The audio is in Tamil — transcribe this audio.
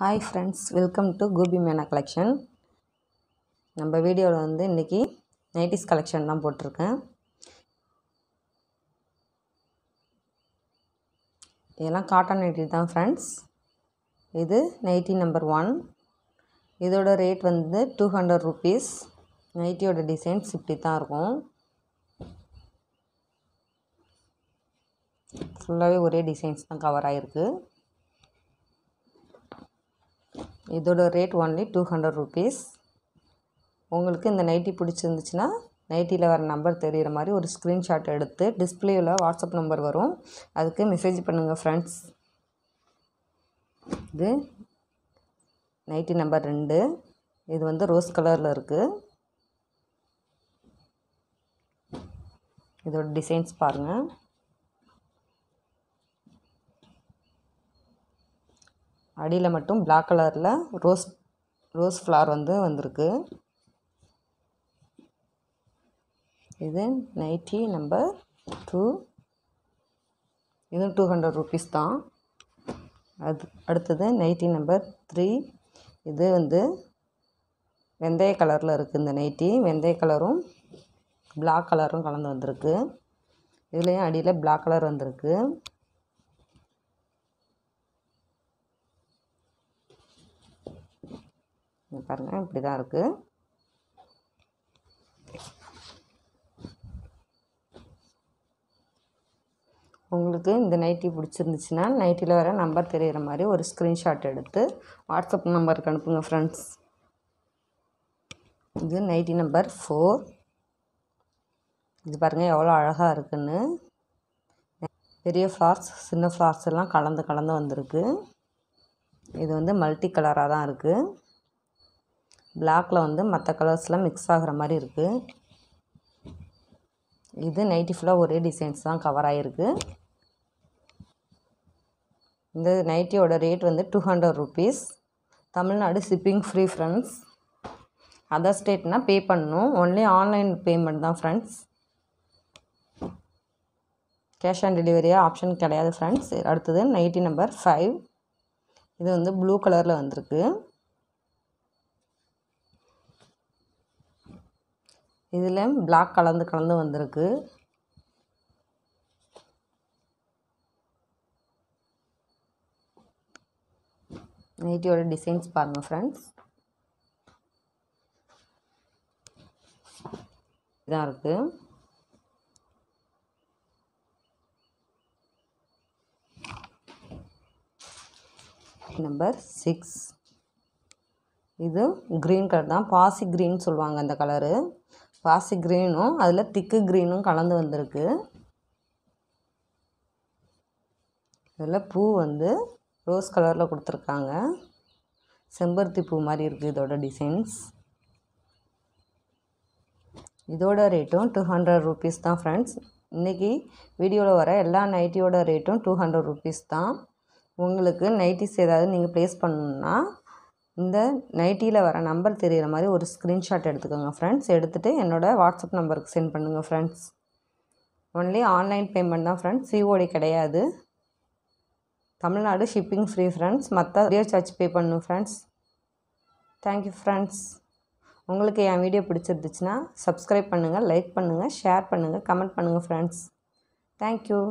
hi friends welcome to Gopi மேனா கலெக்ஷன் நம்ம வீடியோவில் வந்து இன்றைக்கி நைட்டிஸ் கலெக்ஷன் தான் போட்டிருக்கேன் இதெல்லாம் காட்டன் நைட்டி தான் ஃப்ரெண்ட்ஸ் இது நைட்டி நம்பர் ஒன் இதோட ரேட் வந்து டூ ஹண்ட்ரட் ருபீஸ் நைட்டியோட டிசைன்ஸ் இப்படி தான் இருக்கும் ஃபுல்லாகவே ஒரே டிசைன்ஸ் தான் கவர் ஆகிருக்கு இதோட rate only two hundred rupees உங்களுக்கு இந்த நைட்டி பிடிச்சிருந்துச்சுன்னா நைட்டியில் வர நம்பர் தெரிகிற மாதிரி ஒரு ஸ்க்ரீன்ஷாட் எடுத்து டிஸ்பிளேவில் வாட்ஸ்அப் நம்பர் வரும் அதுக்கு மெசேஜ் பண்ணுங்கள் ஃப்ரெண்ட்ஸ் இது நைட்டி நம்பர் ரெண்டு இது வந்து ரோஸ் கலரில் இருக்குது இதோட டிசைன்ஸ் பாருங்கள் அடியில் மட்டும் பிளாக் கலரில் ரோஸ் ரோஸ் ஃப்ளார் வந்து வந்திருக்கு இது நைட்டி நம்பர் டூ இதுவும் டூ ஹண்ட்ரட் ருபீஸ் தான் அது அடுத்தது நைட்டி நம்பர் த்ரீ இது வந்து வெந்தய கலரில் இருக்குது இந்த நைட்டி வெந்தய கலரும் பிளாக் கலரும் கலந்து வந்திருக்கு இதுலேயும் அடியில் பிளாக் கலர் வந்திருக்கு பாருங்கள் இப்படி தான் இருக்குது உங்களுக்கு இந்த நைட்டி பிடிச்சிருந்துச்சுன்னா நைட்டியில் வர நம்பர் தெரிகிற மாதிரி ஒரு ஸ்க்ரீன்ஷாட் எடுத்து வாட்ஸ்அப் நம்பருக்கு அனுப்புங்க ஃப்ரெண்ட்ஸ் இது நைட்டி நம்பர் ஃபோர் இது பாருங்கள் எவ்வளோ அழகாக இருக்குன்னு பெரிய ஃப்ளார்ஸ் சின்ன ஃப்ளார்ஸ் எல்லாம் கலந்து கலந்து வந்திருக்கு இது வந்து மல்டி கலராக தான் இருக்குது பிளாக்கில் வந்து மற்ற கலர்ஸ்லாம் மிக்ஸ் ஆகிற மாதிரி இருக்குது இது நைட்டி ஃபுல்லாக ஒரே டிசைன்ஸ் தான் கவர் ஆகிருக்கு இந்த நைட்டியோட ரேட் வந்து two hundred rupees Tamil Nadu shipping free friends other ஸ்டேட்னால் பே பண்ணணும் ஒன்லி ஆன்லைன் பேமெண்ட் தான் ஃப்ரெண்ட்ஸ் கேஷ் ஆன் டெலிவரியாக ஆப்ஷன் கிடையாது ஃப்ரெண்ட்ஸ் அடுத்தது நைட்டி நம்பர் ஃபைவ் இது வந்து ப்ளூ கலரில் வந்திருக்கு இதில் பிளாக் கலந்து கலந்து வந்திருக்கு நைட்டியோட டிசைன்ஸ் பாருங்கள் ஃப்ரெண்ட்ஸ் இதான் இருக்குது நம்பர் சிக்ஸ் இது க்ரீன் கலர் தான் பாசி க்ரீன் சொல்லுவாங்க அந்த கலரு பாசி க்ரீனும் அதில் திக்கு க்ரீனும் கலந்து வந்திருக்கு இதில் பூ வந்து ரோஸ் கலரில் கொடுத்துருக்காங்க செம்பருத்தி பூ மாதிரி இருக்குது இதோட டிசைன்ஸ் இதோட ரேட்டும் டூ ஹண்ட்ரட் ருபீஸ் தான் ஃப்ரெண்ட்ஸ் இன்றைக்கி வீடியோவில் வர எல்லா நைட்டியோட ரேட்டும் டூ ஹண்ட்ரட் ருபீஸ் தான் உங்களுக்கு நைட்டிஸ் ஏதாவது நீங்கள் ப்ளேஸ் பண்ணணுன்னா இந்த நைட்டியில் வர நம்பர் தெரிகிற மாதிரி ஒரு ஸ்க்ரீன்ஷாட் எடுத்துக்கோங்க ஃப்ரெண்ட்ஸ் எடுத்துகிட்டு என்னோடய வாட்ஸ்அப் நம்பருக்கு சென்ட் பண்ணுங்கள் ஃப்ரெண்ட்ஸ் ஒன்லி ஆன்லைன் பேமெண்ட் தான் ஃப்ரெண்ட்ஸ் சிஓடி கிடையாது தமிழ்நாடு ஷிப்பிங் ஃப்ரீ ஃப்ரெண்ட்ஸ் மற்ற ரியர் சார்ஜ் பே பண்ணும் ஃப்ரெண்ட்ஸ் தேங்க்யூ ஃப்ரெண்ட்ஸ் உங்களுக்கு என் வீடியோ பிடிச்சிருந்துச்சுன்னா சப்ஸ்கிரைப் பண்ணுங்கள் லைக் பண்ணுங்கள் ஷேர் பண்ணுங்கள் கமெண்ட் பண்ணுங்கள் ஃப்ரெண்ட்ஸ் தேங்க்யூ